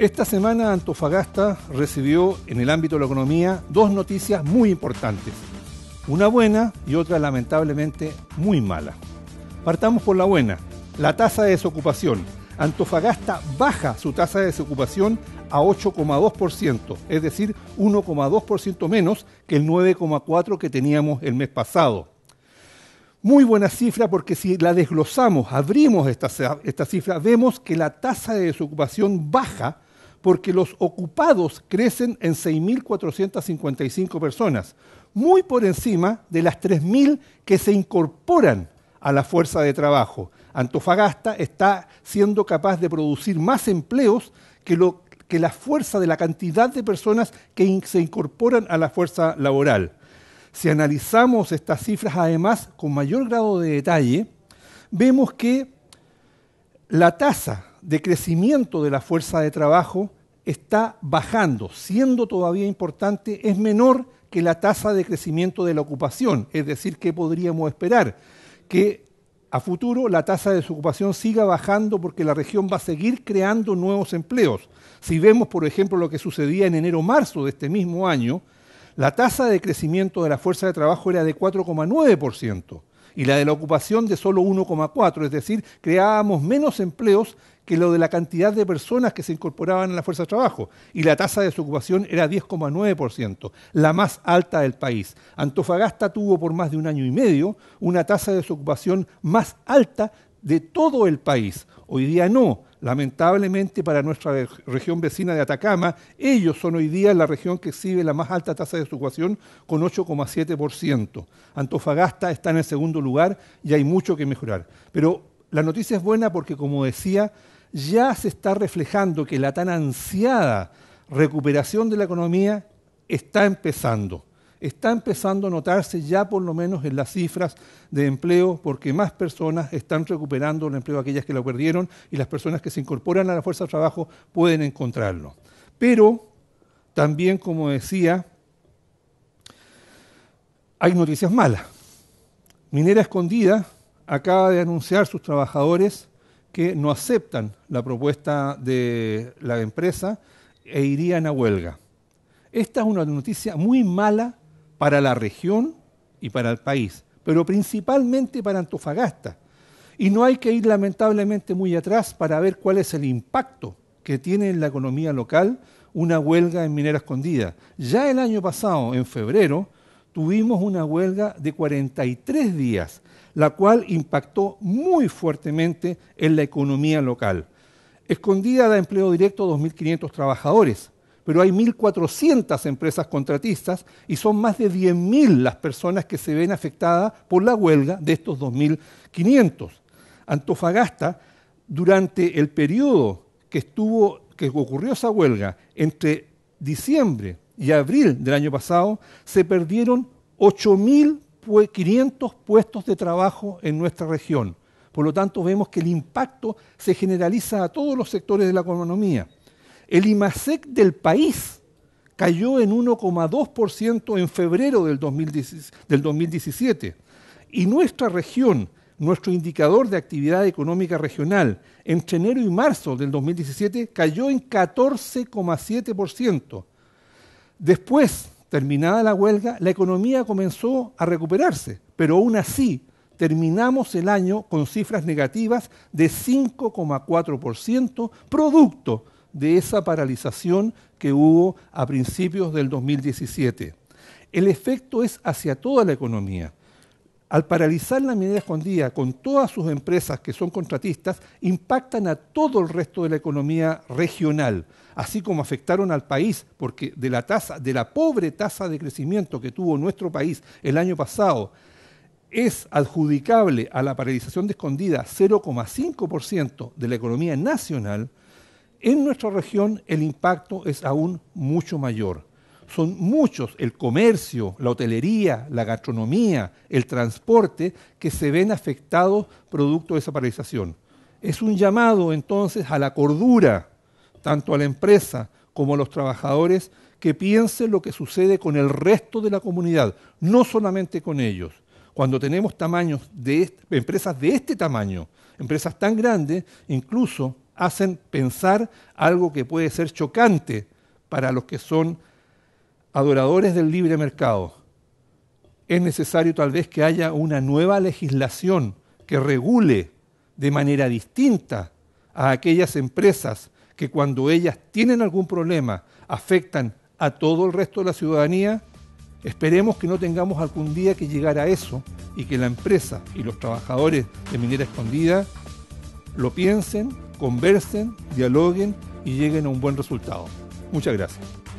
Esta semana Antofagasta recibió en el ámbito de la economía dos noticias muy importantes. Una buena y otra lamentablemente muy mala. Partamos por la buena, la tasa de desocupación. Antofagasta baja su tasa de desocupación a 8,2%, es decir, 1,2% menos que el 9,4% que teníamos el mes pasado. Muy buena cifra porque si la desglosamos, abrimos esta, cifra, vemos que la tasa de desocupación baja porque los ocupados crecen en 6.455 personas, muy por encima de las 3.000 que se incorporan a la fuerza de trabajo. Antofagasta está siendo capaz de producir más empleos que, la fuerza de la cantidad de personas que se incorporan a la fuerza laboral. Si analizamos estas cifras además con mayor grado de detalle, vemos que la tasa de crecimiento de la fuerza de trabajo está bajando, siendo todavía importante, es menor que la tasa de crecimiento de la ocupación, es decir, que podríamos esperar que a futuro la tasa de desocupación siga bajando porque la región va a seguir creando nuevos empleos. Si vemos, por ejemplo, lo que sucedía en enero-marzo de este mismo año, la tasa de crecimiento de la fuerza de trabajo era de 4,9% y la de la ocupación de solo 1,4%, es decir, creábamos menos empleos que lo de la cantidad de personas que se incorporaban a la fuerza de trabajo y la tasa de desocupación era 10,9%, la más alta del país. Antofagasta tuvo por más de un año y medio una tasa de desocupación más alta de todo el país. Hoy día no. Lamentablemente para nuestra región vecina de Atacama, ellos son hoy día la región que exhibe la más alta tasa de desocupación con 8,7%. Antofagasta está en el segundo lugar y hay mucho que mejorar. Pero la noticia es buena porque, como decía, ya se está reflejando que la tan ansiada recuperación de la economía está empezando. Está empezando a notarse ya por lo menos en las cifras de empleo, porque más personas están recuperando el empleo, aquellas que lo perdieron, y las personas que se incorporan a la fuerza de trabajo pueden encontrarlo. Pero también, como decía, hay noticias malas. Minera Escondida acaba de anunciar sus trabajadores que no aceptan la propuesta de la empresa e irían a huelga. Esta es una noticia muy mala para la región y para el país, pero principalmente para Antofagasta. Y no hay que ir lamentablemente muy atrás para ver cuál es el impacto que tiene en la economía local una huelga en minera escondida. Ya el año pasado, en febrero, tuvimos una huelga de 43 días la cual impactó muy fuertemente en la economía local. Escondida da empleo directo a 2.500 trabajadores, pero hay 1.400 empresas contratistas y son más de 10.000 las personas que se ven afectadas por la huelga de estos 2.500. Antofagasta, durante el periodo que, estuvo, que ocurrió esa huelga, entre diciembre y abril del año pasado, se perdieron 8.000 500 puestos de trabajo en nuestra región. Por lo tanto, vemos que el impacto se generaliza a todos los sectores de la economía. El IMASEC del país cayó en 1,2% en febrero del 2017 y nuestra región, nuestro indicador de actividad económica regional, entre enero y marzo del 2017 cayó en 14,7%. Después, Terminada la huelga, la economía comenzó a recuperarse, pero aún así terminamos el año con cifras negativas de 5,4%, producto de esa paralización que hubo a principios del 2017. El efecto es hacia toda la economía al paralizar la minera escondida con todas sus empresas que son contratistas, impactan a todo el resto de la economía regional, así como afectaron al país, porque de la, tasa, de la pobre tasa de crecimiento que tuvo nuestro país el año pasado, es adjudicable a la paralización de escondida 0,5% de la economía nacional, en nuestra región el impacto es aún mucho mayor son muchos el comercio, la hotelería, la gastronomía, el transporte, que se ven afectados producto de esa paralización. Es un llamado entonces a la cordura, tanto a la empresa como a los trabajadores, que piensen lo que sucede con el resto de la comunidad, no solamente con ellos. Cuando tenemos tamaños de empresas de este tamaño, empresas tan grandes, incluso hacen pensar algo que puede ser chocante para los que son adoradores del libre mercado, es necesario tal vez que haya una nueva legislación que regule de manera distinta a aquellas empresas que cuando ellas tienen algún problema afectan a todo el resto de la ciudadanía, esperemos que no tengamos algún día que llegar a eso y que la empresa y los trabajadores de minera escondida lo piensen, conversen, dialoguen y lleguen a un buen resultado. Muchas gracias.